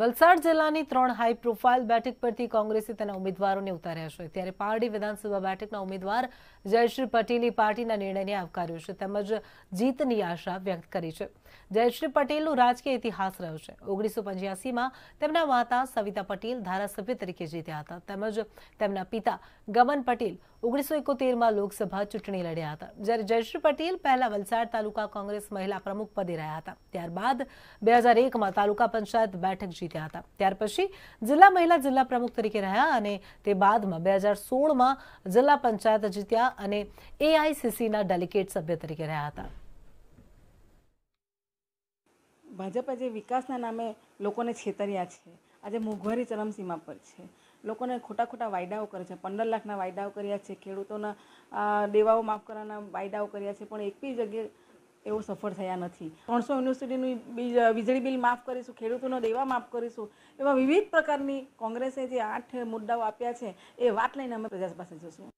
વલસાડ જિલ્લાની ત્રણ high profile બેઠક પરથી કોંગ્રેસે તેના ઉમેદવારોને ઉતાર્યા છે ત્યારે પારડી વિધાનસભા બેઠકના ઉમેદવાર જયશ્રી પટેલે પાર્ટીના નિર્ણયને આવકાર્યો છે તેમજ જીતની આશા વ્યક્ત કરી છે જયશ્રી પટેલનો રાજકીય ઇતિહાસ રહ્યો છે ઓગણીસો પંચ્યાસીમાં તેમના માતા સવિતા પટેલ ધારાસભ્ય તરીકે જીત્યા હતા તેમજ તેમના પિતા ગમન પટેલ ઓગણીસો એકોતેરમાં લોકસભા ચૂંટણી લડ્યા હતા જ્યારે જયશ્રી પટેલ પહેલા વલસાડ તાલુકા કોંગ્રેસ મહિલા પ્રમુખ પદે રહ્યા હતા ત્યારબાદ બે હજાર એકમાં તાલુકા પંચાયત બેઠક જીત્યા હતા ત્યાર પછી જિલ્લા મહિલા જિલ્લા પ્રમુખ તરીકે રહ્યા અને તે બાદમાં બે હજાર જિલ્લા પંચાયત જીત્યા અને એઆઈસીસીના ડેલિગેટ સભ્ય તરીકે રહ્યા હતા ભાજપે જે વિકાસના નામે લોકોને છેતર્યા છે આજે મોંઘવારી ચરમસીમા પર છે લોકોને ખોટા ખોટા વાયદાઓ કરે છે પંદર લાખના વાયદાઓ કર્યા છે ખેડૂતોના દેવાઓ માફ કરવાના વાયદાઓ કર્યા છે પણ એક બી જગ્યાએ તેઓ સફળ થયા નથી ત્રણસો યુનિવર્સિટીનું વીજળી બિલ માફ કરીશું ખેડૂતોનો દેવા માફ કરીશું એવા વિવિધ પ્રકારની કોંગ્રેસે જે આઠ મુદ્દાઓ આપ્યા છે એ વાત લઈને અમે પ્રજા પાસે જશું